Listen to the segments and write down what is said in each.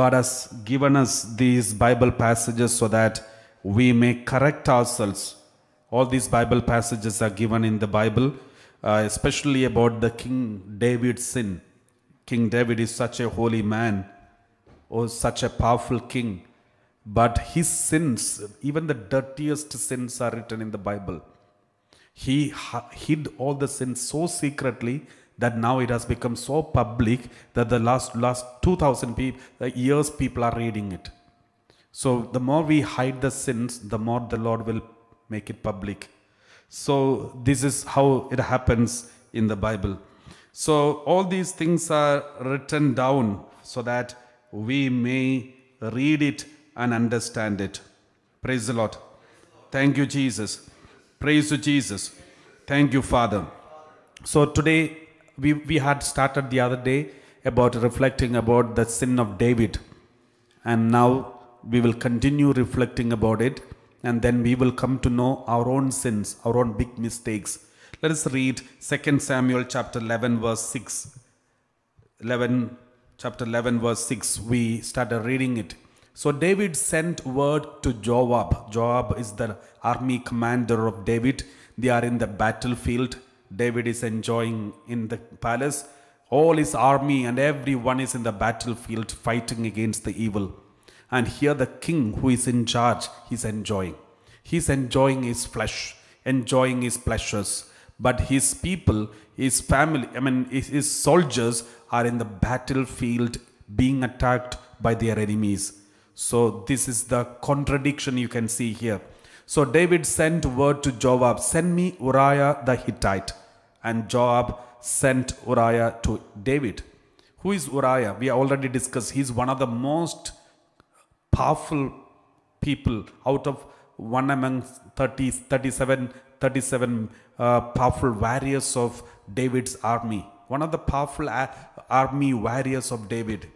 God has given us these Bible passages so that we may correct ourselves. All these Bible passages are given in the Bible, uh, especially about the King David's sin. King David is such a holy man, or oh, such a powerful king. But his sins, even the dirtiest sins, are written in the Bible. He hid all the sins so secretly that now it has become so public that the last last 2000 uh, years people are reading it so the more we hide the sins the more the lord will make it public so this is how it happens in the bible so all these things are written down so that we may read it and understand it praise the lord thank you jesus praise to jesus thank you father so today we, we had started the other day about reflecting about the sin of David. And now we will continue reflecting about it. And then we will come to know our own sins, our own big mistakes. Let us read 2 Samuel chapter 11, verse 6. 11, chapter 11, verse 6. We started reading it. So David sent word to Joab. Joab is the army commander of David. They are in the battlefield David is enjoying in the palace. All his army and everyone is in the battlefield fighting against the evil. And here the king who is in charge, he's enjoying. He's enjoying his flesh, enjoying his pleasures. But his people, his family, I mean, his soldiers are in the battlefield being attacked by their enemies. So this is the contradiction you can see here. So David sent word to Joab, send me Uriah the Hittite and Joab sent Uriah to David. Who is Uriah? We already discussed. He's one of the most powerful people out of one among 30, 37, 37 uh, powerful warriors of David's army. One of the powerful uh, army warriors of David.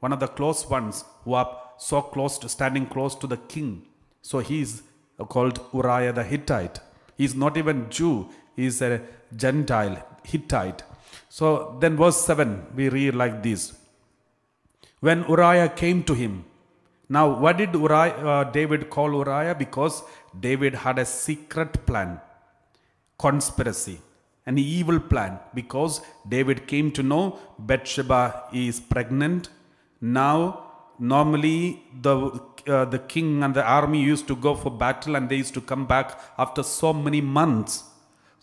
One of the close ones who are so close to standing close to the king. So he is called Uriah the Hittite. He is not even Jew is a Gentile, Hittite. So then, verse 7, we read like this When Uriah came to him, now what did Uriah, uh, David call Uriah? Because David had a secret plan, conspiracy, an evil plan, because David came to know Bathsheba is pregnant. Now, normally the uh, the king and the army used to go for battle and they used to come back after so many months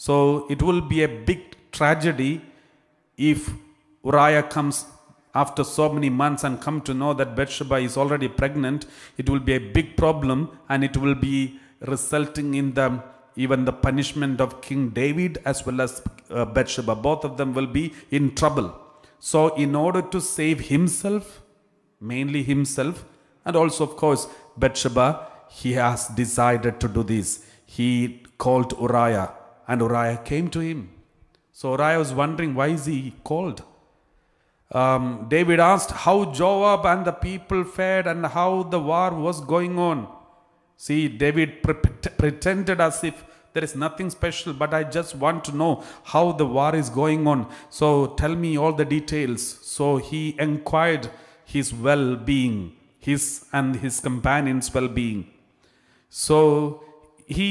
so it will be a big tragedy if Uriah comes after so many months and come to know that Bathsheba is already pregnant. It will be a big problem and it will be resulting in the even the punishment of King David as well as uh, Bathsheba. Both of them will be in trouble. So in order to save himself, mainly himself, and also of course Bathsheba, he has decided to do this. He called Uriah and Uriah came to him. So Uriah was wondering why is he called? Um, David asked how Joab and the people fared and how the war was going on. See, David pre pretended as if there is nothing special, but I just want to know how the war is going on. So tell me all the details. So he inquired his well being, his and his companions' well being. So he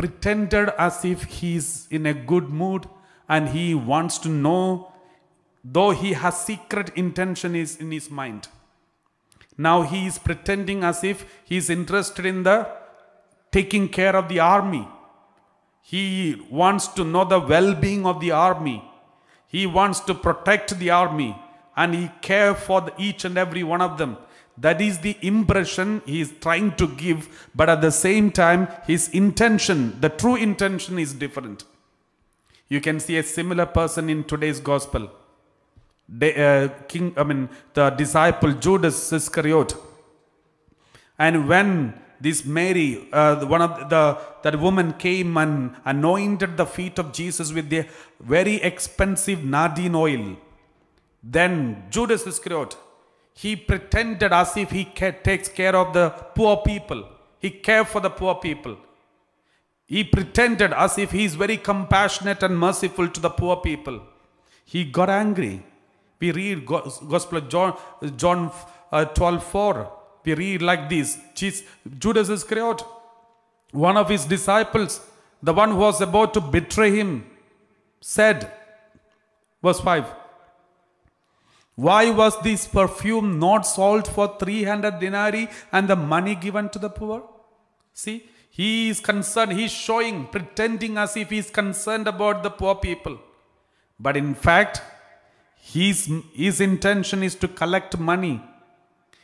pretended as if he is in a good mood and he wants to know, though he has secret intention is in his mind. Now he is pretending as if he is interested in the taking care of the army. He wants to know the well-being of the army. He wants to protect the army and he care for each and every one of them. That is the impression he is trying to give, but at the same time, his intention, the true intention, is different. You can see a similar person in today's gospel. The, uh, King, I mean, the disciple Judas Iscariot. And when this Mary, uh, one of the that woman came and anointed the feet of Jesus with the very expensive nardine oil, then Judas Iscariot he pretended as if he takes care of the poor people. He cared for the poor people. He pretended as if he is very compassionate and merciful to the poor people. He got angry. We read Gospel of John, John uh, 12 4. We read like this Jesus, Judas Iscariot, one of his disciples, the one who was about to betray him, said, verse 5 why was this perfume not sold for 300 denarii and the money given to the poor? See, he is concerned, he is showing, pretending as if he is concerned about the poor people. But in fact, his, his intention is to collect money.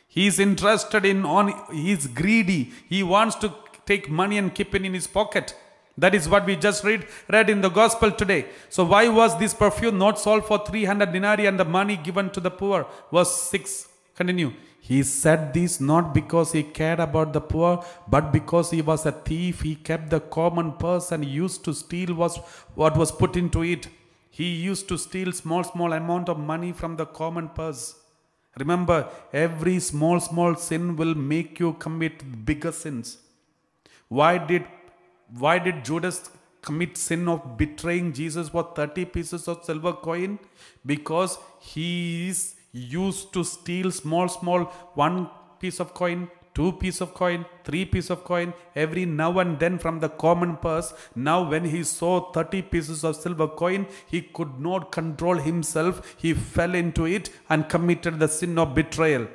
He is interested in on he is greedy. He wants to take money and keep it in his pocket. That is what we just read, read in the gospel today. So why was this perfume not sold for 300 denarii and the money given to the poor? Verse 6. Continue. He said this not because he cared about the poor, but because he was a thief. He kept the common purse and used to steal was what was put into it. He used to steal small, small amount of money from the common purse. Remember, every small, small sin will make you commit bigger sins. Why did why did Judas commit sin of betraying Jesus for 30 pieces of silver coin? Because he is used to steal small, small, one piece of coin, two piece of coin, three piece of coin, every now and then from the common purse. Now when he saw 30 pieces of silver coin, he could not control himself. He fell into it and committed the sin of betrayal.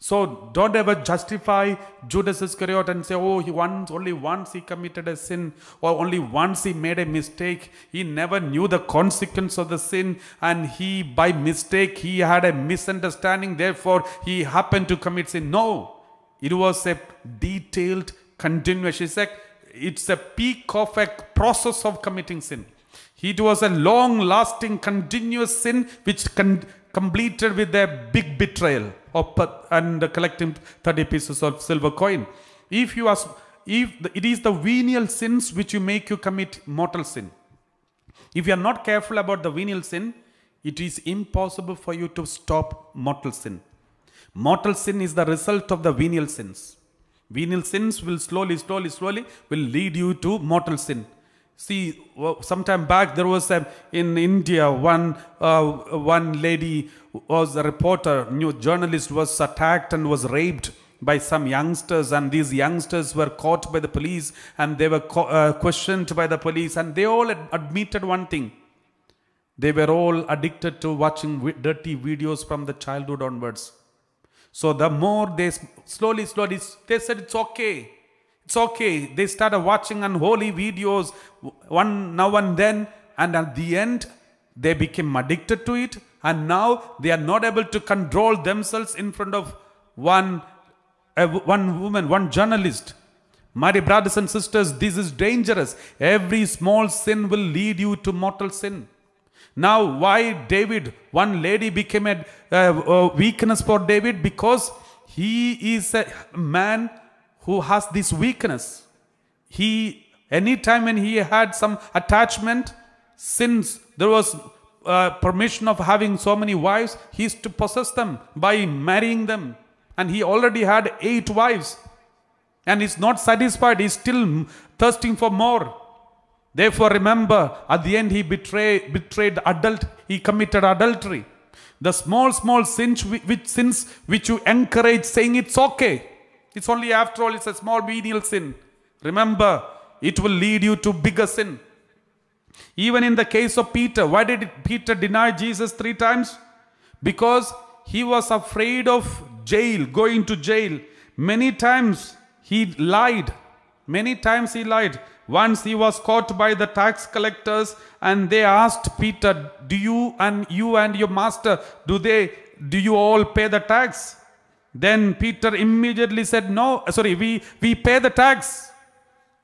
So don't ever justify Judas Iscariot and say, oh, he once, only once he committed a sin, or only once he made a mistake. He never knew the consequence of the sin, and he, by mistake, he had a misunderstanding, therefore he happened to commit sin. No, it was a detailed, continuous. It's a, it's a peak of a process of committing sin. It was a long lasting, continuous sin which con completed with a big betrayal and collecting 30 pieces of silver coin. If you are, if the, it is the venial sins which you make you commit mortal sin. If you are not careful about the venial sin, it is impossible for you to stop mortal sin. Mortal sin is the result of the venial sins. Venial sins will slowly, slowly, slowly will lead you to mortal sin. See, sometime back there was in India one uh, one lady was a reporter, new journalist was attacked and was raped by some youngsters and these youngsters were caught by the police and they were uh, questioned by the police and they all ad admitted one thing they were all addicted to watching dirty videos from the childhood onwards so the more they slowly slowly they said it's okay it's okay. They started watching unholy videos one now and then, and at the end, they became addicted to it, and now they are not able to control themselves in front of one, uh, one woman, one journalist. My brothers and sisters, this is dangerous. Every small sin will lead you to mortal sin. Now, why David? One lady became a, a weakness for David because he is a man who has this weakness, he anytime when he had some attachment, since there was uh, permission of having so many wives, he is to possess them by marrying them. And he already had eight wives. And he's not satisfied, he's still thirsting for more. Therefore, remember, at the end he betray, betrayed adult, he committed adultery. The small, small sins which, which sins which you encourage saying it's okay. It's only after all, it's a small venial sin. Remember, it will lead you to bigger sin. Even in the case of Peter, why did Peter deny Jesus three times? Because he was afraid of jail, going to jail. Many times he lied. Many times he lied. Once he was caught by the tax collectors and they asked Peter, do you and you and your master, do they, do you all pay the tax? Then Peter immediately said, No, sorry, we, we pay the tax.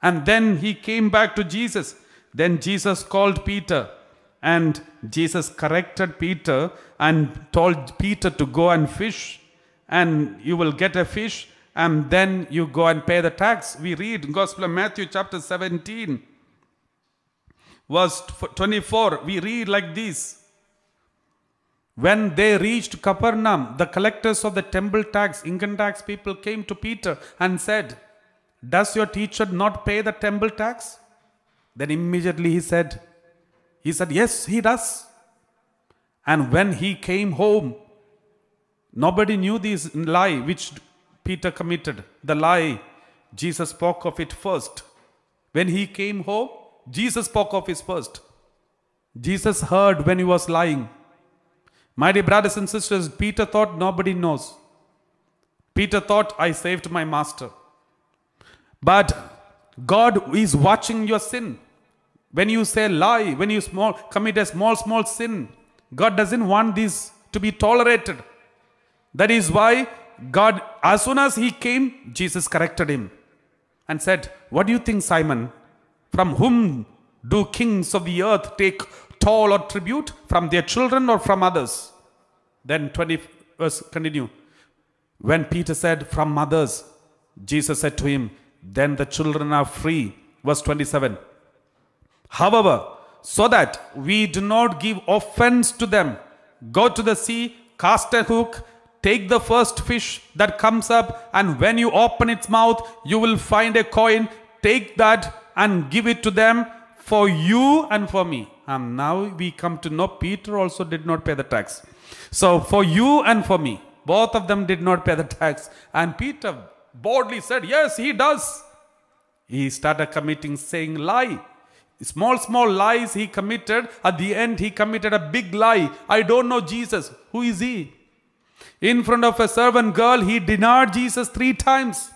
And then he came back to Jesus. Then Jesus called Peter and Jesus corrected Peter and told Peter to go and fish and you will get a fish and then you go and pay the tax. We read Gospel of Matthew chapter 17 verse 24. We read like this. When they reached Capernaum, the collectors of the temple tax, income tax people came to Peter and said, Does your teacher not pay the temple tax? Then immediately he said, He said, Yes, he does. And when he came home, nobody knew this lie which Peter committed. The lie, Jesus spoke of it first. When he came home, Jesus spoke of it first. Jesus heard when he was lying. My dear brothers and sisters, Peter thought nobody knows. Peter thought, I saved my master. But God is watching your sin. When you say lie, when you small, commit a small, small sin, God doesn't want this to be tolerated. That is why God, as soon as he came, Jesus corrected him and said, What do you think, Simon? From whom do kings of the earth take toll or tribute from their children or from others. Then 20 verse continue. When Peter said, From mothers," Jesus said to him, Then the children are free. Verse 27. However, so that we do not give offense to them, go to the sea, cast a hook, take the first fish that comes up, and when you open its mouth, you will find a coin. Take that and give it to them for you and for me. And now we come to know Peter also did not pay the tax. So for you and for me, both of them did not pay the tax. And Peter boldly said, Yes, he does. He started committing saying lie. Small, small lies he committed. At the end, he committed a big lie. I don't know Jesus. Who is he? In front of a servant girl, he denied Jesus three times.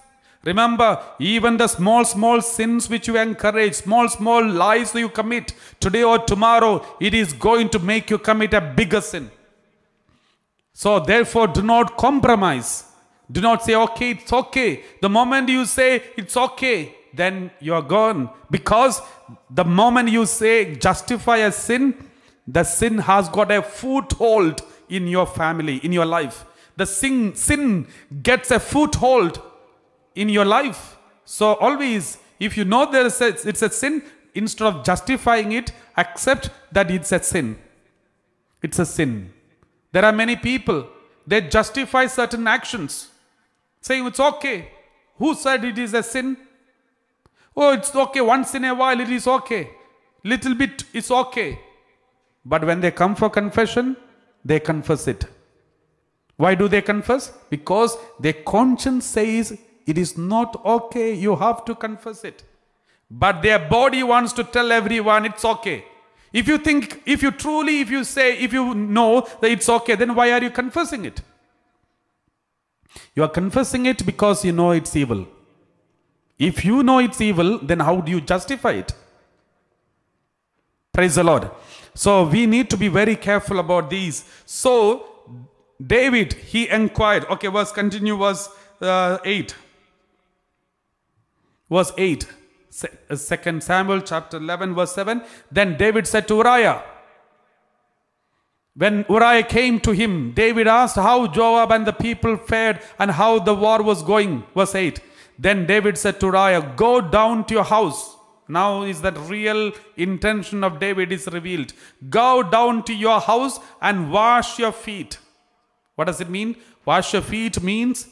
Remember, even the small, small sins which you encourage, small, small lies you commit today or tomorrow, it is going to make you commit a bigger sin. So, therefore, do not compromise. Do not say, okay, it's okay. The moment you say it's okay, then you are gone. Because the moment you say justify a sin, the sin has got a foothold in your family, in your life. The sin, sin gets a foothold in your life. So always, if you know there is a, it's a sin, instead of justifying it, accept that it's a sin. It's a sin. There are many people, they justify certain actions, saying it's okay. Who said it is a sin? Oh, it's okay. Once in a while, it is okay. Little bit, it's okay. But when they come for confession, they confess it. Why do they confess? Because their conscience says it is not okay. You have to confess it. But their body wants to tell everyone it's okay. If you think, if you truly, if you say, if you know that it's okay, then why are you confessing it? You are confessing it because you know it's evil. If you know it's evil, then how do you justify it? Praise the Lord. So we need to be very careful about these. So David, he inquired. Okay, verse continue, verse uh, 8. Verse 8. Uh, Samuel chapter 11 verse 7. Then David said to Uriah, when Uriah came to him, David asked how Joab and the people fared and how the war was going. Verse 8. Then David said to Uriah, Go down to your house. Now is that real intention of David is revealed. Go down to your house and wash your feet. What does it mean? Wash your feet means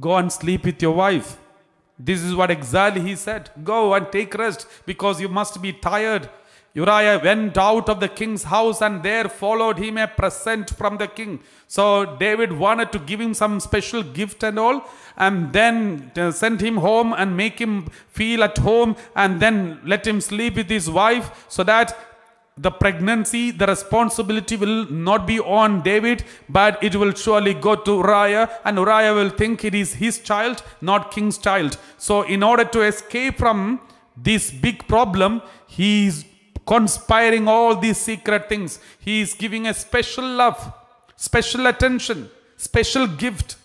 go and sleep with your wife. This is what exactly he said. Go and take rest because you must be tired. Uriah went out of the king's house and there followed him a present from the king. So David wanted to give him some special gift and all, and then uh, send him home and make him feel at home, and then let him sleep with his wife so that the pregnancy, the responsibility will not be on David, but it will surely go to Uriah, and Uriah will think it is his child, not king's child. So, in order to escape from this big problem, he is conspiring all these secret things. He is giving a special love, special attention, special gift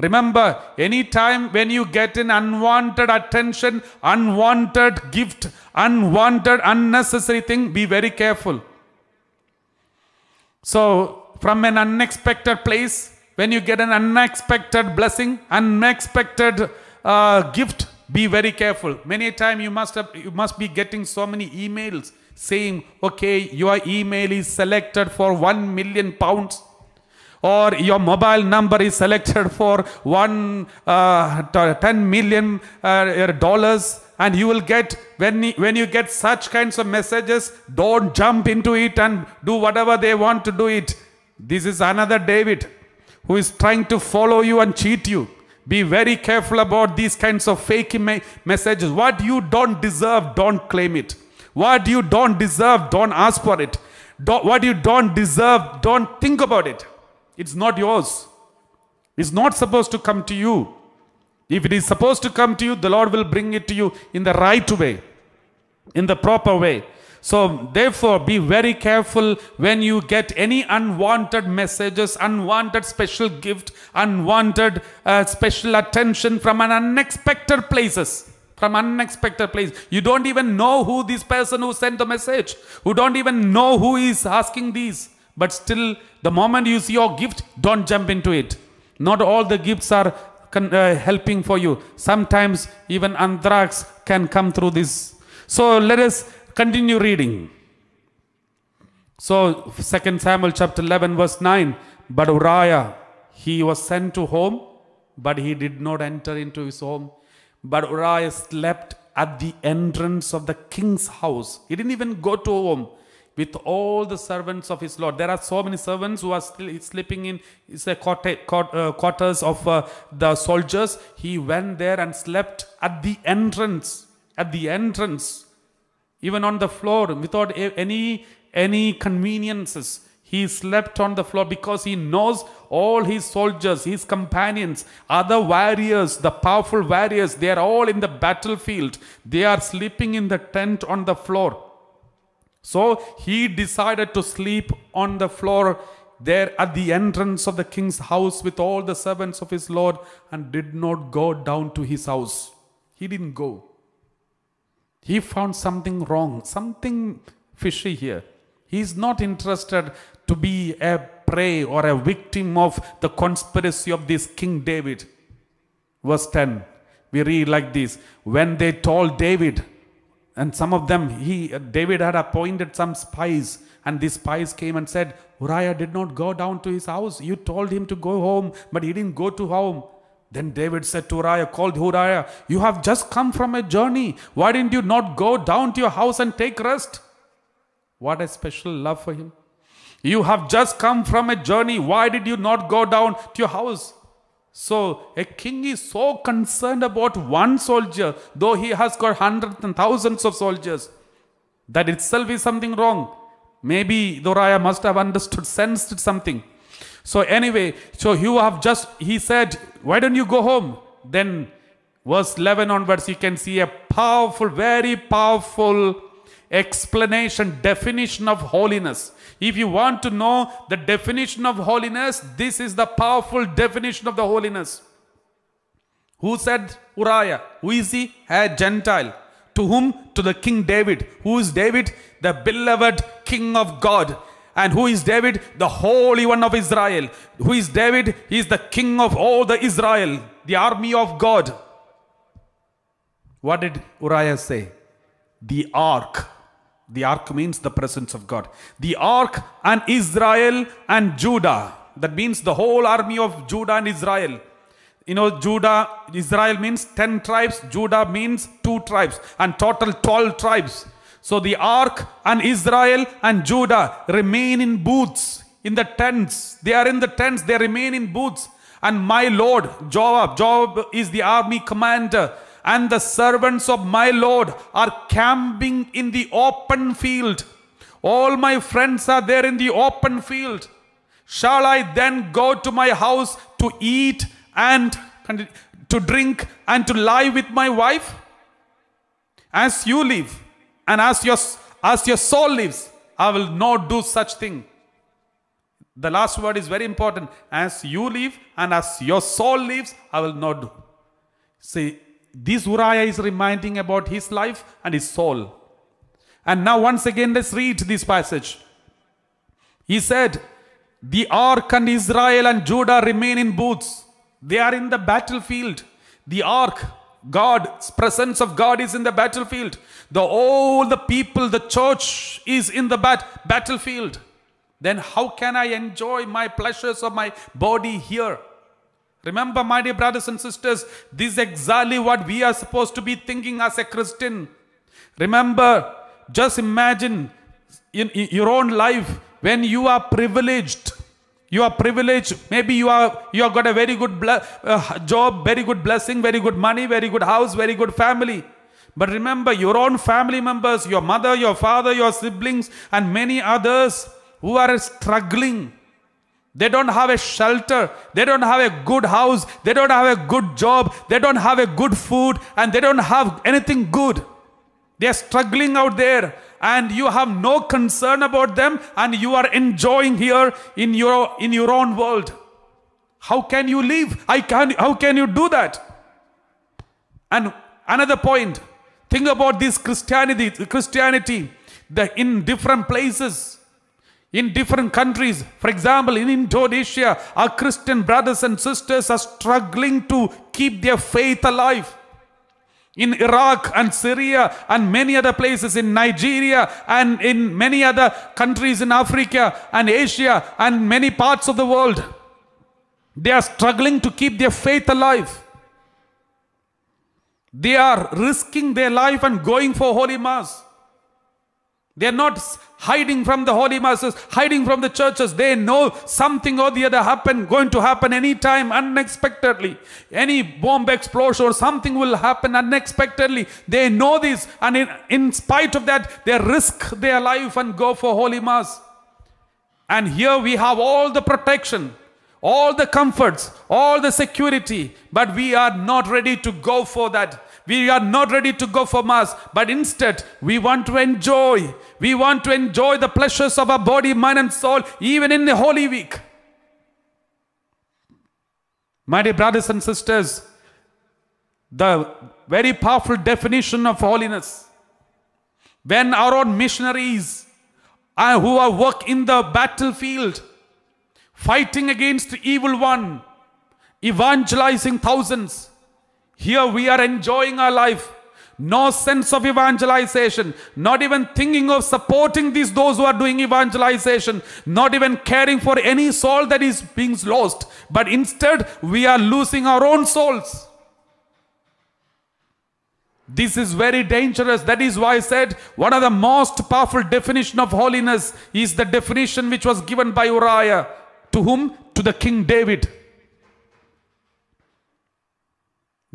Remember, anytime when you get an unwanted attention, unwanted gift, unwanted, unnecessary thing, be very careful. So, from an unexpected place, when you get an unexpected blessing, unexpected uh, gift, be very careful. Many time you must have, you must be getting so many emails saying, okay, your email is selected for one million pounds or your mobile number is selected for one uh, 10 million uh, dollars and you will get when when you get such kinds of messages don't jump into it and do whatever they want to do it this is another david who is trying to follow you and cheat you be very careful about these kinds of fake messages what you don't deserve don't claim it what you don't deserve don't ask for it don't, what you don't deserve don't think about it it's not yours. It's not supposed to come to you. If it is supposed to come to you, the Lord will bring it to you in the right way, in the proper way. So, therefore, be very careful when you get any unwanted messages, unwanted special gift, unwanted uh, special attention from an unexpected places. From unexpected place, you don't even know who this person who sent the message, who don't even know who is asking these. But still, the moment you see your gift, don't jump into it. Not all the gifts are uh, helping for you. Sometimes even anthrax can come through this. So let us continue reading. So 2 Samuel chapter 11 verse 9. But Uriah, he was sent to home, but he did not enter into his home. But Uriah slept at the entrance of the king's house. He didn't even go to home with all the servants of his Lord. There are so many servants who are still sleeping in the uh, quarters of uh, the soldiers. He went there and slept at the entrance, at the entrance, even on the floor without any, any conveniences. He slept on the floor because he knows all his soldiers, his companions, other warriors, the powerful warriors, they are all in the battlefield. They are sleeping in the tent on the floor. So he decided to sleep on the floor there at the entrance of the king's house with all the servants of his lord and did not go down to his house. He didn't go. He found something wrong, something fishy here. He's not interested to be a prey or a victim of the conspiracy of this King David. Verse 10, we read like this When they told David, and some of them, he David had appointed some spies, and these spies came and said, Uriah did not go down to his house. You told him to go home, but he didn't go to home. Then David said to Uriah, called Uriah, You have just come from a journey. Why didn't you not go down to your house and take rest? What a special love for him. You have just come from a journey. Why did you not go down to your house? So a king is so concerned about one soldier, though he has got hundreds and thousands of soldiers. That itself is something wrong. Maybe Doriah must have understood, sensed something. So anyway, so you have just, he said, why don't you go home? Then verse 11 onwards, you can see a powerful, very powerful explanation, definition of holiness. If you want to know the definition of holiness, this is the powerful definition of the holiness. Who said Uriah? Who is he? A Gentile. To whom? To the King David. Who is David? The beloved King of God. And who is David? The Holy One of Israel. Who is David? He is the King of all the Israel, the army of God. What did Uriah say? The ark the ark means the presence of God. The ark and Israel and Judah. That means the whole army of Judah and Israel. You know, Judah, Israel means 10 tribes, Judah means 2 tribes, and total 12 tribes. So the ark and Israel and Judah remain in booths, in the tents. They are in the tents, they remain in booths. And my Lord, Joab, Joab is the army commander and the servants of my Lord are camping in the open field. All my friends are there in the open field. Shall I then go to my house to eat and to drink and to lie with my wife? As you live and as your, as your soul lives, I will not do such thing. The last word is very important. As you live and as your soul lives, I will not do. See, this Uriah is reminding about his life and his soul. And now once again, let's read this passage. He said, the ark and Israel and Judah remain in booths. They are in the battlefield. The ark, God's presence of God is in the battlefield. The all the people, the church is in the bat- battlefield. Then how can I enjoy my pleasures of my body here? Remember, my dear brothers and sisters, this is exactly what we are supposed to be thinking as a Christian. Remember, just imagine in, in your own life when you are privileged. You are privileged. Maybe you are you have got a very good uh, job, very good blessing, very good money, very good house, very good family. But remember, your own family members, your mother, your father, your siblings, and many others who are struggling they don't have a shelter. They don't have a good house. They don't have a good job. They don't have a good food. And they don't have anything good. They are struggling out there. And you have no concern about them. And you are enjoying here in your, in your own world. How can you live? I can, how can you do that? And another point. Think about this Christianity. Christianity the, in different places in different countries. For example, in Indonesia, our Christian brothers and sisters are struggling to keep their faith alive. In Iraq and Syria and many other places, in Nigeria and in many other countries in Africa and Asia and many parts of the world, they are struggling to keep their faith alive. They are risking their life and going for Holy Mass. They are not hiding from the holy masses, hiding from the churches. They know something or the other happen, going to happen anytime unexpectedly. Any bomb explosion or something will happen unexpectedly. They know this and in, in spite of that, they risk their life and go for holy mass. And here we have all the protection, all the comforts, all the security, but we are not ready to go for that. We are not ready to go for mass, but instead we want to enjoy. We want to enjoy the pleasures of our body, mind, and soul, even in the Holy Week. My dear brothers and sisters, the very powerful definition of holiness. When our own missionaries uh, who are work in the battlefield, fighting against the evil one, evangelizing thousands, here we are enjoying our life. No sense of evangelization. Not even thinking of supporting these those who are doing evangelization. Not even caring for any soul that is being lost. But instead, we are losing our own souls. This is very dangerous. That is why I said one of the most powerful definition of holiness is the definition which was given by Uriah. To whom? To the King David.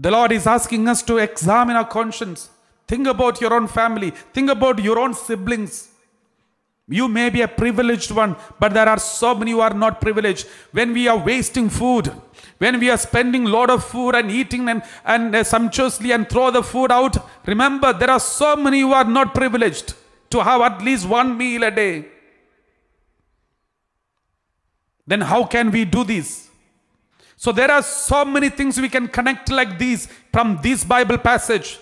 The Lord is asking us to examine our conscience. Think about your own family. Think about your own siblings. You may be a privileged one, but there are so many who are not privileged. When we are wasting food, when we are spending a lot of food and eating and, and uh, sumptuously and throw the food out, remember there are so many who are not privileged to have at least one meal a day. Then how can we do this? So there are so many things we can connect like these from this Bible passage.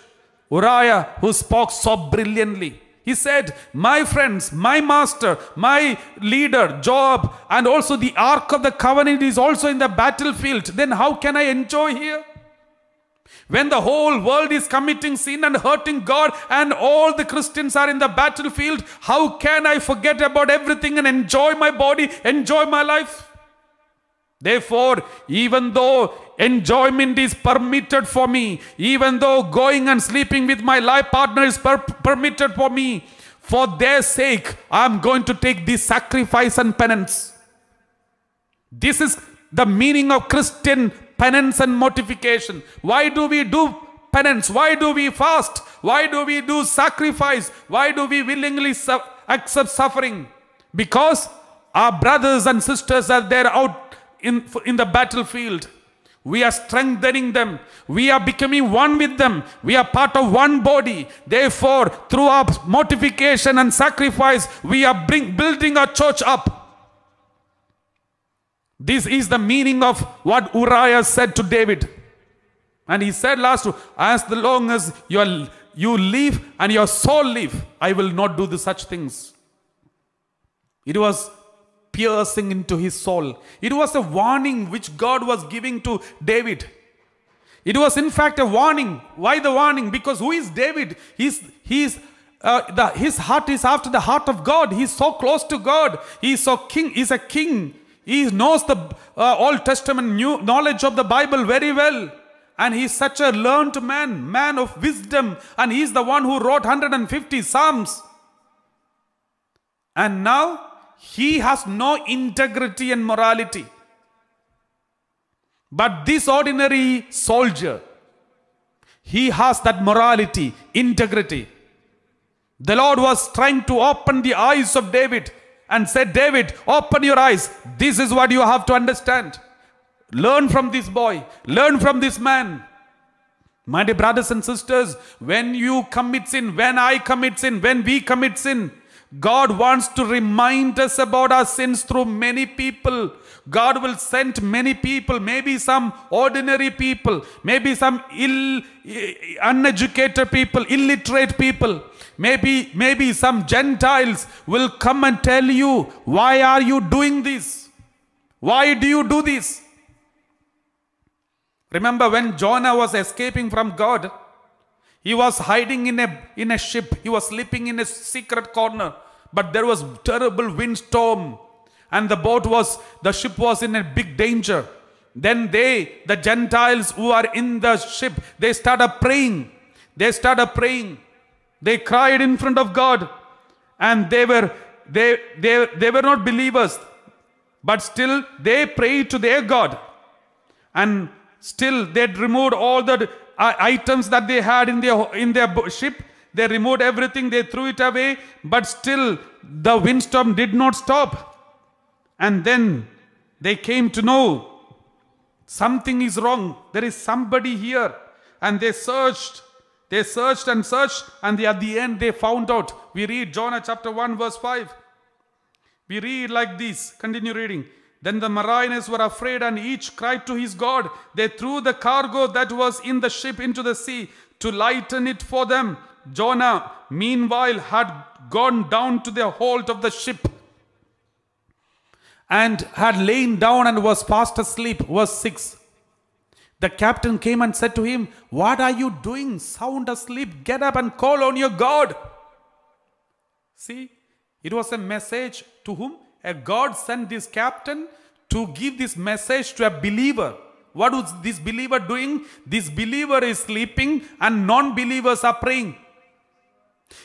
Uriah, who spoke so brilliantly, he said, My friends, my master, my leader, Job, and also the Ark of the Covenant is also in the battlefield. Then how can I enjoy here? When the whole world is committing sin and hurting God, and all the Christians are in the battlefield, how can I forget about everything and enjoy my body, enjoy my life? Therefore, even though enjoyment is permitted for me, even though going and sleeping with my life partner is per permitted for me, for their sake, I'm going to take this sacrifice and penance. This is the meaning of Christian penance and mortification. Why do we do penance? Why do we fast? Why do we do sacrifice? Why do we willingly su accept suffering? Because our brothers and sisters are there out in, in the battlefield. We are strengthening them. We are becoming one with them. We are part of one body. Therefore, through our mortification and sacrifice, we are bring, building our church up. This is the meaning of what Uriah said to David. And he said last, as long as your, you live and your soul live, I will not do the such things. It was piercing into his soul. It was a warning which God was giving to David. It was in fact a warning. Why the warning? Because who is David? He's, he's, uh, the, his heart is after the heart of God. He's so close to God. He's so king. He's a king. He knows the uh, Old Testament new knowledge of the Bible very well. And he's such a learned man, man of wisdom. And he's the one who wrote 150 Psalms. And now he has no integrity and morality. But this ordinary soldier, he has that morality, integrity. The Lord was trying to open the eyes of David and said, David, open your eyes. This is what you have to understand. Learn from this boy. Learn from this man. My dear brothers and sisters, when you commit sin, when I commit sin, when we commit sin, God wants to remind us about our sins through many people. God will send many people, maybe some ordinary people, maybe some ill, eh, uneducated people, illiterate people. Maybe, maybe some Gentiles will come and tell you, why are you doing this? Why do you do this? Remember when Jonah was escaping from God, he was hiding in a, in a ship. He was sleeping in a secret corner. But there was terrible windstorm. And the boat was, the ship was in a big danger. Then they, the Gentiles who are in the ship, they started praying. They started praying. They cried in front of God. And they were, they, they, they were not believers. But still they prayed to their God. And still they removed all the items that they had in their, in their ship. They removed everything, they threw it away, but still the windstorm did not stop. And then they came to know something is wrong. There is somebody here. And they searched. They searched and searched, and they, at the end they found out. We read Jonah chapter 1, verse 5. We read like this. Continue reading. Then the mariners were afraid and each cried to his God. They threw the cargo that was in the ship into the sea to lighten it for them. Jonah, meanwhile, had gone down to the hold of the ship and had lain down and was fast asleep. Verse 6. The captain came and said to him, What are you doing? Sound asleep. Get up and call on your God. See, it was a message to whom? A God sent this captain to give this message to a believer. What was this believer doing? This believer is sleeping and non-believers are praying.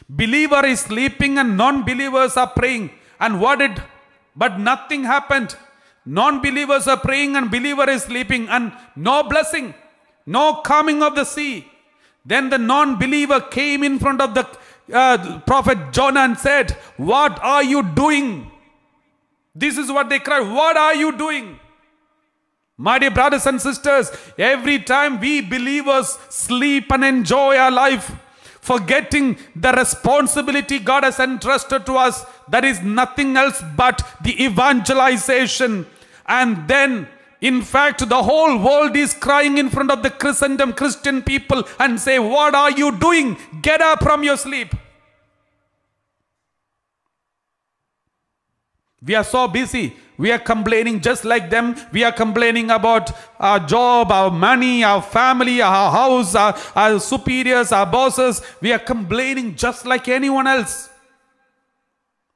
Believer is sleeping and non-believers are praying. And what did? But nothing happened. Non-believers are praying and believer is sleeping and no blessing, no calming of the sea. Then the non-believer came in front of the uh, prophet Jonah and said, What are you doing? This is what they cry. What are you doing? My dear brothers and sisters, every time we believers sleep and enjoy our life, forgetting the responsibility God has entrusted to us, there is nothing else but the evangelization. And then, in fact, the whole world is crying in front of the Christendom, Christian people, and say, What are you doing? Get up from your sleep. We are so busy. We are complaining just like them. We are complaining about our job, our money, our family, our house, our, our superiors, our bosses. We are complaining just like anyone else.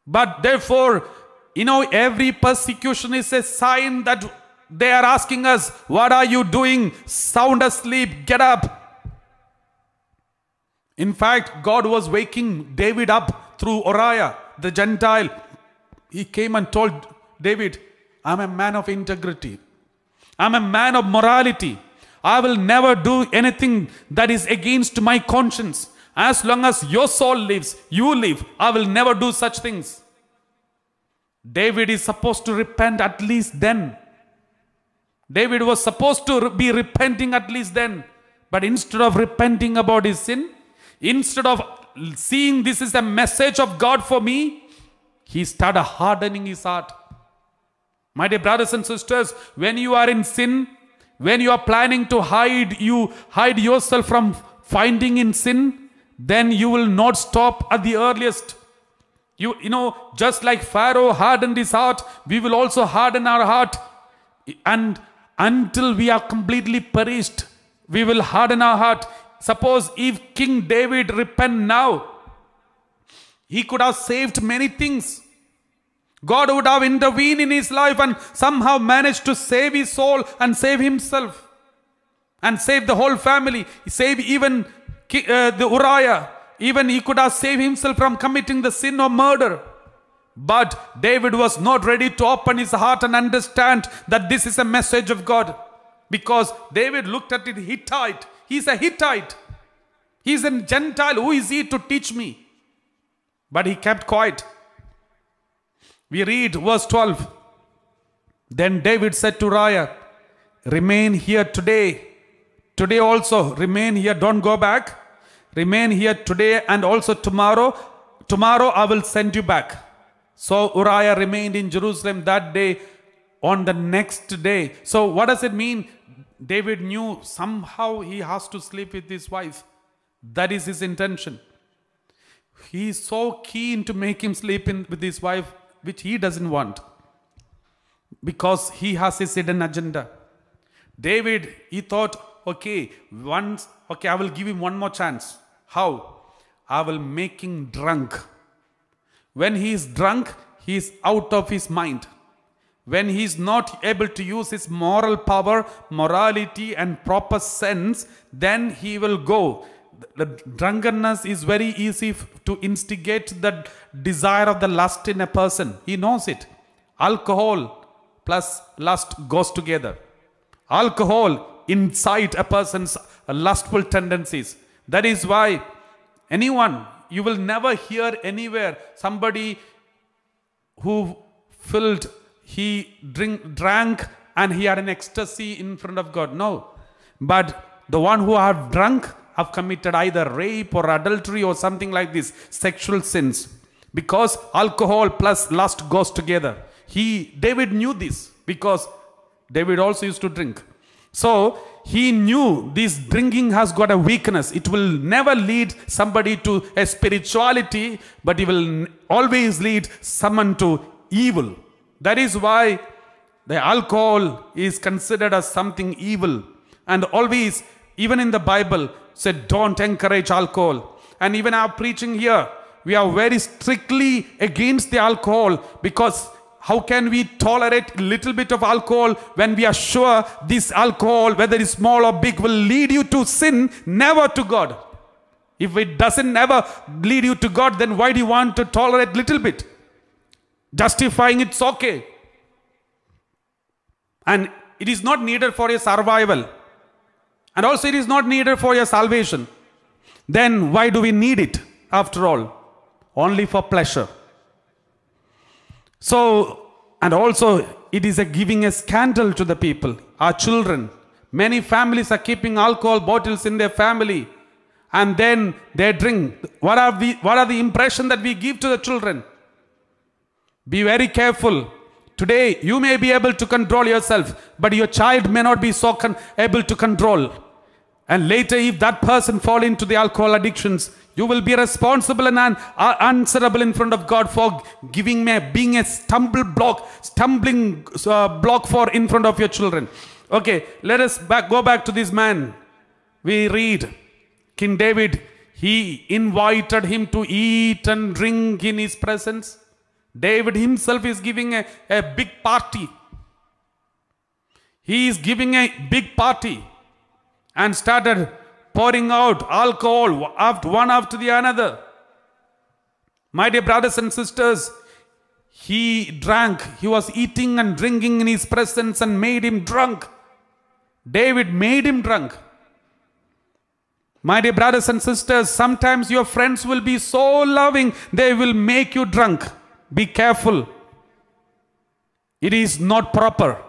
But therefore, you know, every persecution is a sign that they are asking us, What are you doing? Sound asleep, get up. In fact, God was waking David up through Uriah, the Gentile. He came and told David, I'm a man of integrity. I'm a man of morality. I will never do anything that is against my conscience. As long as your soul lives, you live. I will never do such things. David is supposed to repent at least then. David was supposed to be repenting at least then. But instead of repenting about his sin, instead of seeing this is a message of God for me, he started hardening his heart. My dear brothers and sisters, when you are in sin, when you are planning to hide, you hide yourself from finding in sin, then you will not stop at the earliest. You, you know, just like Pharaoh hardened his heart, we will also harden our heart. And until we are completely perished, we will harden our heart. Suppose if King David repent now, he could have saved many things. God would have intervened in his life and somehow managed to save his soul and save himself and save the whole family, save even uh, the Uriah. Even he could have saved himself from committing the sin of murder. But David was not ready to open his heart and understand that this is a message of God. Because David looked at it Hittite. He's a Hittite. He's a Gentile. Who is he to teach me? But he kept quiet. We read verse 12. Then David said to Uriah, Remain here today. Today also, remain here. Don't go back. Remain here today and also tomorrow. Tomorrow I will send you back. So Uriah remained in Jerusalem that day on the next day. So, what does it mean? David knew somehow he has to sleep with his wife. That is his intention. He is so keen to make him sleep in, with his wife, which he doesn't want because he has his hidden agenda. David, he thought, okay, once, okay, I will give him one more chance. How? I will make him drunk. When he is drunk, he is out of his mind. When he is not able to use his moral power, morality, and proper sense, then he will go the drunkenness is very easy to instigate the desire of the lust in a person. He knows it. Alcohol plus lust goes together. Alcohol incite a person's lustful tendencies. That is why anyone, you will never hear anywhere somebody who filled, he drink, drank and he had an ecstasy in front of God. No. But the one who have drunk have committed either rape or adultery or something like this, sexual sins. Because alcohol plus lust goes together. He, David knew this because David also used to drink. So he knew this drinking has got a weakness. It will never lead somebody to a spirituality, but it will always lead someone to evil. That is why the alcohol is considered as something evil. And always, even in the Bible, said, don't encourage alcohol. And even our preaching here, we are very strictly against the alcohol because how can we tolerate little bit of alcohol when we are sure this alcohol, whether it's small or big, will lead you to sin, never to God? If it doesn't ever lead you to God, then why do you want to tolerate little bit? Justifying it's okay. And it is not needed for your survival and also it is not needed for your salvation, then why do we need it after all? Only for pleasure. So, and also it is a giving a scandal to the people, our children. Many families are keeping alcohol bottles in their family and then they drink. What are, we, what are the impression that we give to the children? Be very careful. Today, you may be able to control yourself, but your child may not be so able to control. And later, if that person fall into the alcohol addictions, you will be responsible and uh, answerable in front of God for giving me, being a stumble block, stumbling uh, block for in front of your children. Okay, let us back, go back to this man. We read King David, he invited him to eat and drink in his presence. David himself is giving a, a big party. He is giving a big party and started pouring out alcohol after one after the another. My dear brothers and sisters, he drank. He was eating and drinking in his presence and made him drunk. David made him drunk. My dear brothers and sisters, sometimes your friends will be so loving, they will make you drunk. Be careful. It is not proper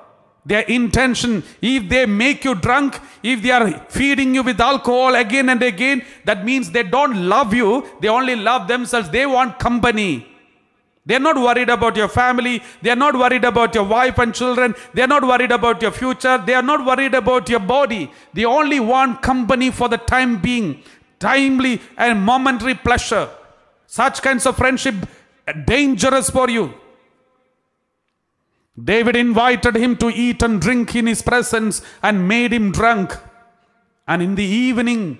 their intention. If they make you drunk, if they are feeding you with alcohol again and again, that means they don't love you. They only love themselves. They want company. They're not worried about your family. They're not worried about your wife and children. They're not worried about your future. They are not worried about your body. They only want company for the time being, timely and momentary pleasure. Such kinds of friendship dangerous for you. David invited him to eat and drink in his presence and made him drunk. And in the evening,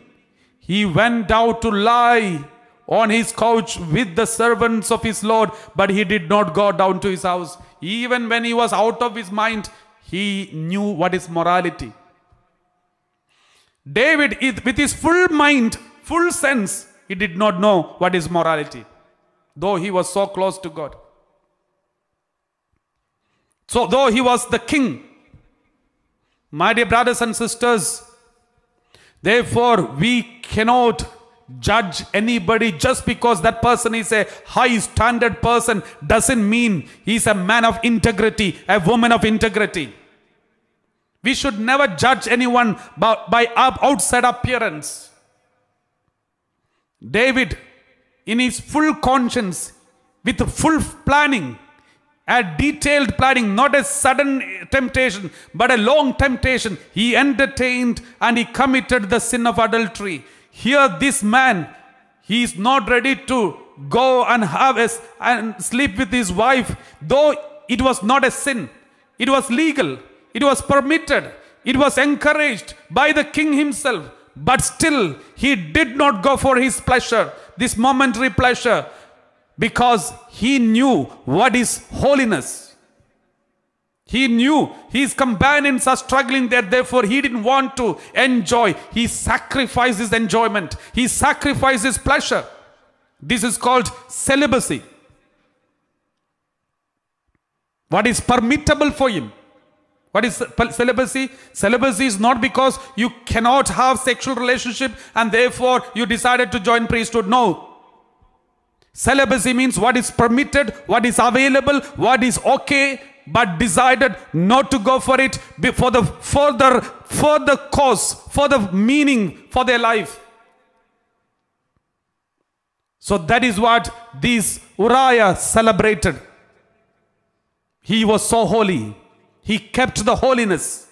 he went out to lie on his couch with the servants of his Lord, but he did not go down to his house. Even when he was out of his mind, he knew what is morality. David, with his full mind, full sense, he did not know what is morality, though he was so close to God. So, though he was the king, my dear brothers and sisters, therefore we cannot judge anybody just because that person is a high standard person doesn't mean he's a man of integrity, a woman of integrity. We should never judge anyone by, by outside appearance. David, in his full conscience, with full planning, a detailed planning, not a sudden temptation, but a long temptation. He entertained and he committed the sin of adultery. Here, this man, he is not ready to go and have a, and sleep with his wife, though it was not a sin. It was legal. It was permitted. It was encouraged by the king himself. But still, he did not go for his pleasure, this momentary pleasure because he knew what is holiness. He knew his companions are struggling there, therefore, he didn't want to enjoy. He sacrifices enjoyment, he sacrifices pleasure. This is called celibacy. What is permittable for him? What is celibacy? Celibacy is not because you cannot have sexual relationship and therefore you decided to join priesthood. No, Celibacy means what is permitted, what is available, what is okay, but decided not to go for it for the further, further cause, for the meaning for their life. So that is what this Uriah celebrated. He was so holy. He kept the holiness.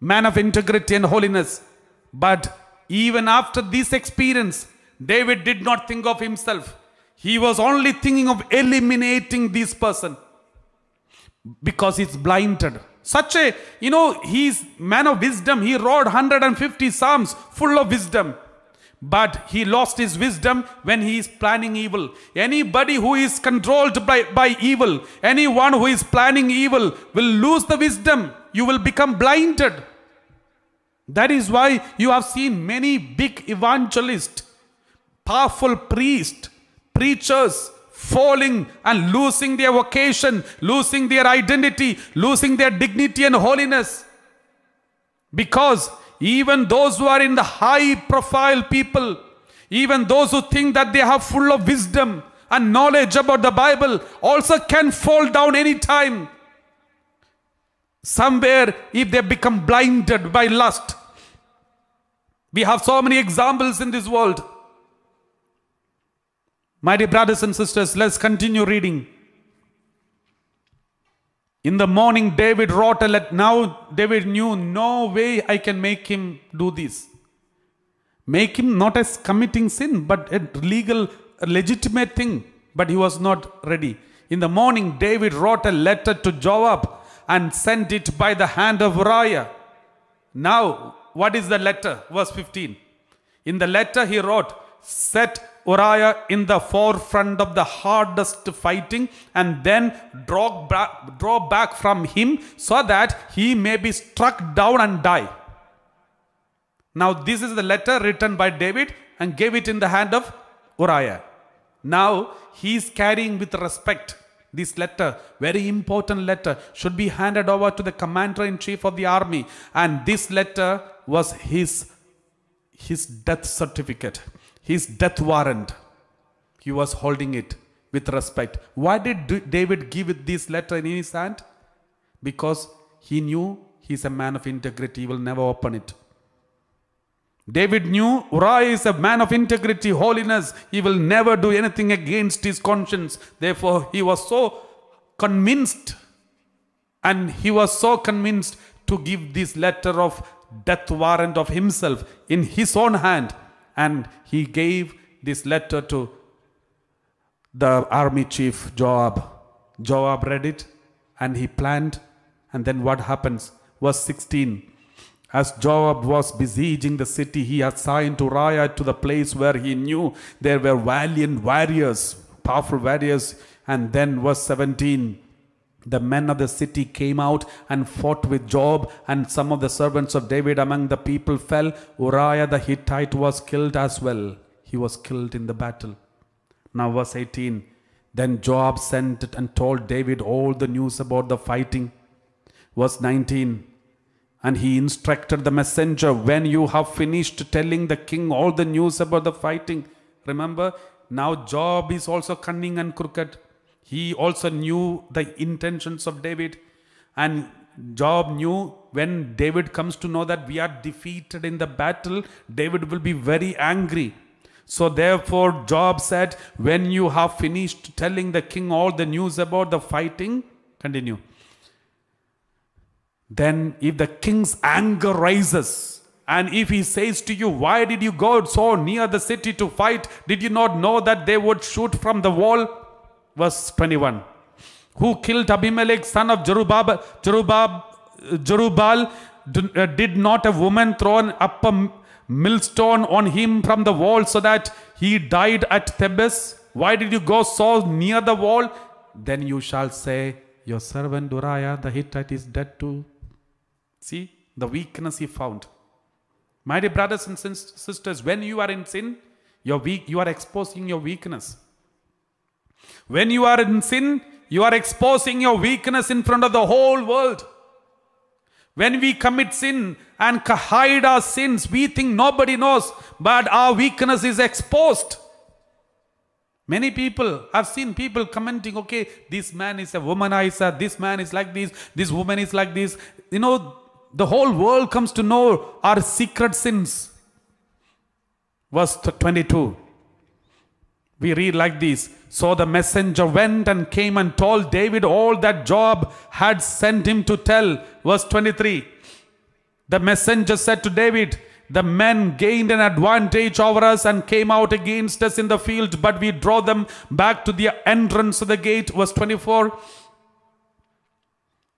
Man of integrity and holiness. But even after this experience, David did not think of himself. He was only thinking of eliminating this person because he's blinded. Such a, you know, he's man of wisdom. He wrote 150 psalms full of wisdom. But he lost his wisdom when he is planning evil. Anybody who is controlled by, by evil, anyone who is planning evil will lose the wisdom. You will become blinded. That is why you have seen many big evangelists, powerful priests, preachers falling and losing their vocation, losing their identity, losing their dignity and holiness. Because even those who are in the high profile people, even those who think that they are full of wisdom and knowledge about the Bible also can fall down anytime. Somewhere if they become blinded by lust. We have so many examples in this world. My dear brothers and sisters, let's continue reading. In the morning, David wrote a letter. Now, David knew no way I can make him do this. Make him not as committing sin, but a legal, a legitimate thing. But he was not ready. In the morning, David wrote a letter to Joab and sent it by the hand of Uriah. Now, what is the letter? Verse 15. In the letter, he wrote, Set Uriah in the forefront of the hardest fighting and then draw back, draw back from him so that he may be struck down and die. Now, this is the letter written by David and gave it in the hand of Uriah. Now, he is carrying with respect this letter, very important letter, should be handed over to the commander in chief of the army. And this letter was his, his death certificate his death warrant. He was holding it with respect. Why did David give this letter in his hand? Because he knew he's a man of integrity. He will never open it. David knew Uriah is a man of integrity, holiness. He will never do anything against his conscience. Therefore, he was so convinced and he was so convinced to give this letter of death warrant of himself in his own hand and he gave this letter to the army chief Joab. Joab read it and he planned. And then what happens? Verse 16. As Joab was besieging the city, he assigned Uriah to the place where he knew there were valiant warriors, powerful warriors. And then verse 17. The men of the city came out and fought with Job, and some of the servants of David among the people fell. Uriah the Hittite was killed as well. He was killed in the battle. Now, verse 18 Then Job sent and told David all the news about the fighting. Verse 19 And he instructed the messenger, When you have finished telling the king all the news about the fighting, remember, now Job is also cunning and crooked. He also knew the intentions of David. And Job knew when David comes to know that we are defeated in the battle, David will be very angry. So therefore, Job said, When you have finished telling the king all the news about the fighting, continue. Then, if the king's anger rises, and if he says to you, Why did you go so near the city to fight? Did you not know that they would shoot from the wall? verse 21. Who killed Abimelech, son of Jerubab, Jerubab, Jerubal, uh, did not a woman throw up a millstone on him from the wall so that he died at Thebes? Why did you go so near the wall? Then you shall say, Your servant Uriah the Hittite is dead too. See the weakness he found. My dear brothers and sisters, when you are in sin, you're weak, you are exposing your weakness. When you are in sin, you are exposing your weakness in front of the whole world. When we commit sin and hide our sins, we think nobody knows, but our weakness is exposed. Many people, I've seen people commenting, okay, this man is a womanizer, this man is like this, this woman is like this. You know, the whole world comes to know our secret sins. Verse 22. We read like this So the messenger went and came and told David all that Job had sent him to tell. Verse 23 The messenger said to David, The men gained an advantage over us and came out against us in the field, but we draw them back to the entrance of the gate. Verse 24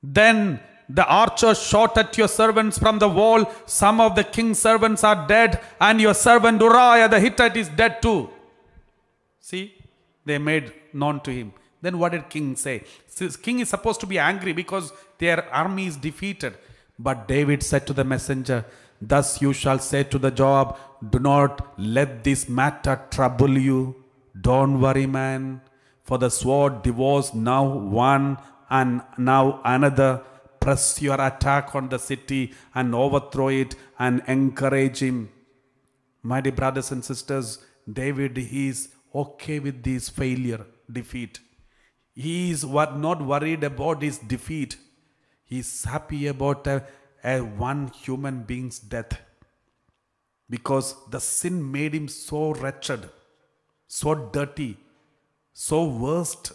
Then the archer shot at your servants from the wall. Some of the king's servants are dead, and your servant Uriah the Hittite is dead too. See, they made known to him. Then what did king say? Since king is supposed to be angry because their army is defeated. But David said to the messenger, Thus you shall say to the Job, Do not let this matter trouble you. Don't worry, man. For the sword divorce now one and now another. Press your attack on the city and overthrow it and encourage him. My dear brothers and sisters, David is okay with this failure, defeat. He is not worried about his defeat. He is happy about a, a one human being's death. Because the sin made him so wretched, so dirty, so worst.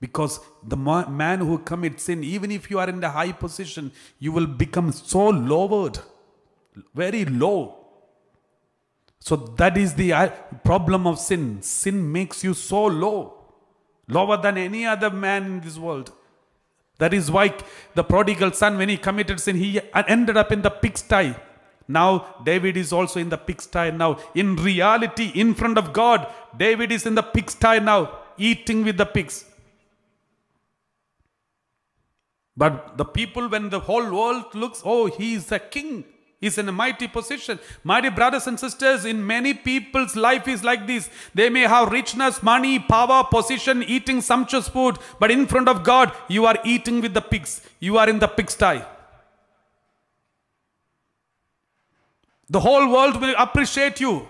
Because the man who commits sin, even if you are in the high position, you will become so lowered, very low so that is the uh, problem of sin. Sin makes you so low, lower than any other man in this world. That is why the prodigal son, when he committed sin, he ended up in the pigsty. Now David is also in the pigsty now. In reality, in front of God, David is in the pigsty now, eating with the pigs. But the people, when the whole world looks, oh, he is a king. He's in a mighty position. Mighty brothers and sisters, in many people's life is like this. They may have richness, money, power, position, eating sumptuous food, but in front of God, you are eating with the pigs. You are in the pigsty. The whole world will appreciate you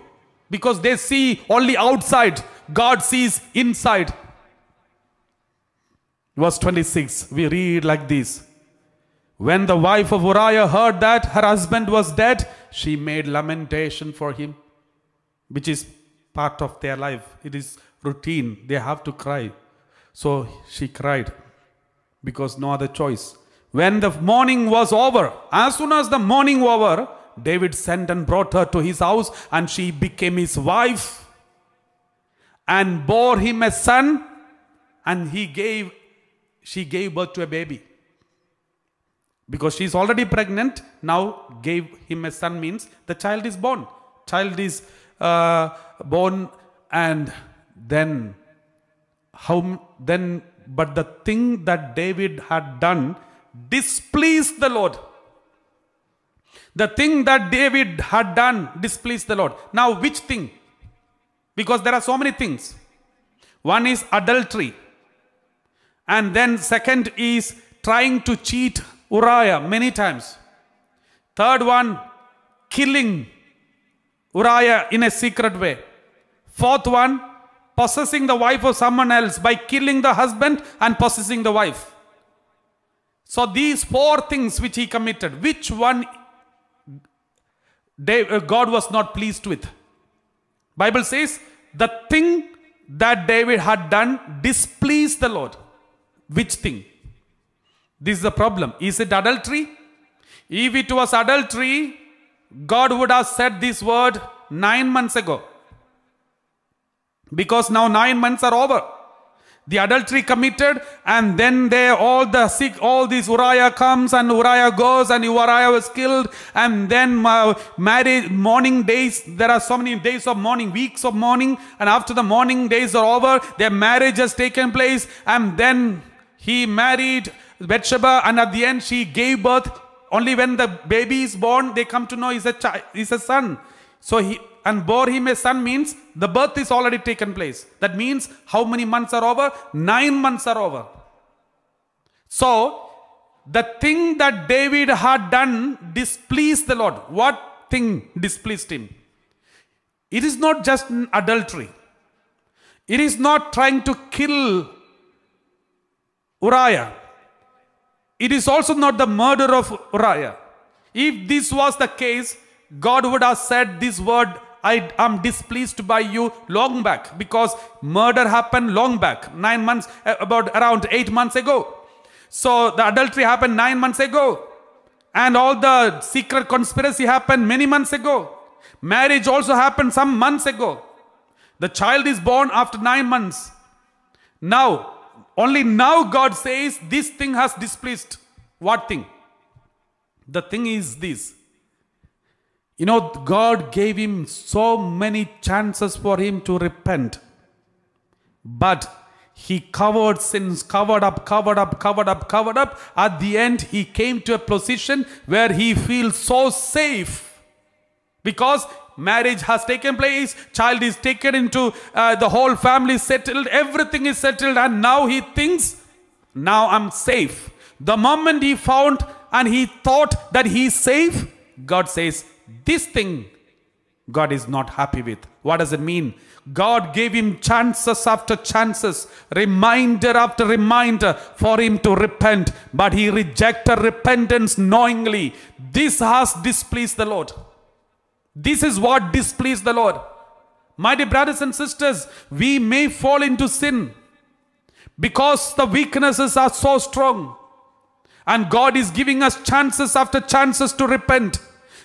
because they see only outside. God sees inside. Verse 26, we read like this. When the wife of Uriah heard that her husband was dead, she made lamentation for him, which is part of their life. It is routine. They have to cry. So she cried because no other choice. When the morning was over, as soon as the morning over, David sent and brought her to his house and she became his wife and bore him a son and he gave, she gave birth to a baby because she is already pregnant now gave him a son means the child is born child is uh, born and then how then but the thing that david had done displeased the lord the thing that david had done displeased the lord now which thing because there are so many things one is adultery and then second is trying to cheat Uriah many times. Third one, killing Uriah in a secret way. Fourth one, possessing the wife of someone else by killing the husband and possessing the wife. So these four things which he committed, which one uh, God was not pleased with? Bible says the thing that David had done displeased the Lord. Which thing? This is the problem. Is it adultery? If it was adultery, God would have said this word nine months ago. Because now nine months are over. The adultery committed, and then they all the sick, all these Uriah comes and Uriah goes, and Uriah was killed, and then uh, marriage morning days. There are so many days of mourning, weeks of mourning, and after the mourning days are over, their marriage has taken place, and then he married Bathsheba, and at the end she gave birth. Only when the baby is born, they come to know he's a child, he's a son. So he and bore him a son means the birth is already taken place. That means how many months are over? Nine months are over. So the thing that David had done displeased the Lord. What thing displeased him? It is not just adultery. It is not trying to kill Uriah. It is also not the murder of Uriah. If this was the case, God would have said this word, I am displeased by you long back because murder happened long back, nine months, uh, about around eight months ago. So the adultery happened nine months ago. And all the secret conspiracy happened many months ago. Marriage also happened some months ago. The child is born after nine months. Now, only now God says, This thing has displeased. What thing? The thing is this. You know, God gave him so many chances for him to repent. But he covered sins, covered up, covered up, covered up, covered up. At the end, he came to a position where he feels so safe because marriage has taken place, child is taken into uh, the whole family settled, everything is settled, and now he thinks, now I'm safe. The moment he found and he thought that he's safe, God says, this thing God is not happy with. What does it mean? God gave him chances after chances, reminder after reminder for him to repent, but he rejected repentance knowingly. This has displeased the Lord. This is what displeased the Lord. My dear brothers and sisters, we may fall into sin because the weaknesses are so strong. And God is giving us chances after chances to repent.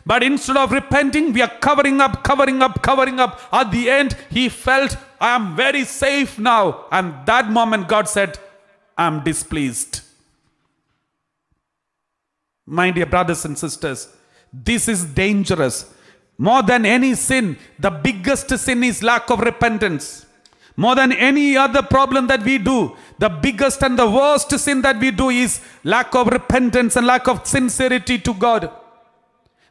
But instead of repenting, we are covering up, covering up, covering up. At the end, he felt, I am very safe now. And that moment, God said, I am displeased. My dear brothers and sisters, this is dangerous more than any sin, the biggest sin is lack of repentance. More than any other problem that we do, the biggest and the worst sin that we do is lack of repentance and lack of sincerity to God.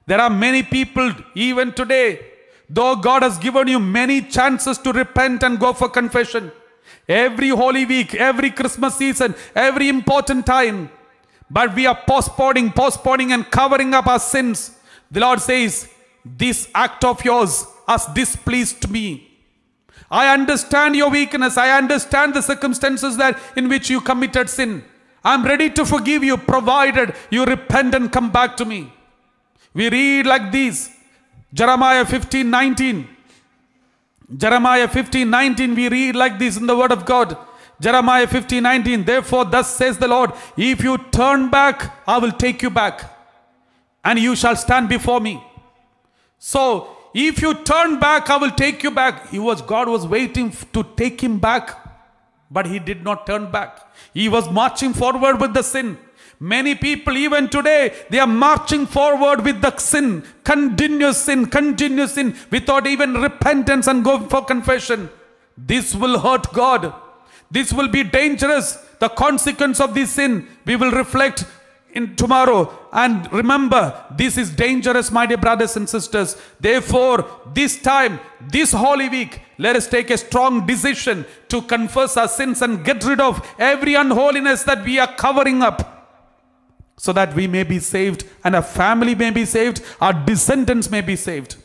There are many people, even today, though God has given you many chances to repent and go for confession. Every Holy Week, every Christmas season, every important time. But we are postponing, postponing and covering up our sins. The Lord says, this act of yours has displeased me. I understand your weakness. I understand the circumstances that in which you committed sin. I'm ready to forgive you provided you repent and come back to me. We read like these. Jeremiah 15, 19. Jeremiah 15, 19. We read like this in the word of God. Jeremiah 15, 19. Therefore thus says the Lord, if you turn back, I will take you back and you shall stand before me. So if you turn back, I will take you back. He was, God was waiting to take him back. But he did not turn back. He was marching forward with the sin. Many people, even today, they are marching forward with the sin, continuous sin, continuous sin, without even repentance and going for confession. This will hurt God. This will be dangerous. The consequence of this sin, we will reflect in tomorrow and remember this is dangerous my dear brothers and sisters therefore this time this holy week let us take a strong decision to confess our sins and get rid of every unholiness that we are covering up so that we may be saved and our family may be saved our descendants may be saved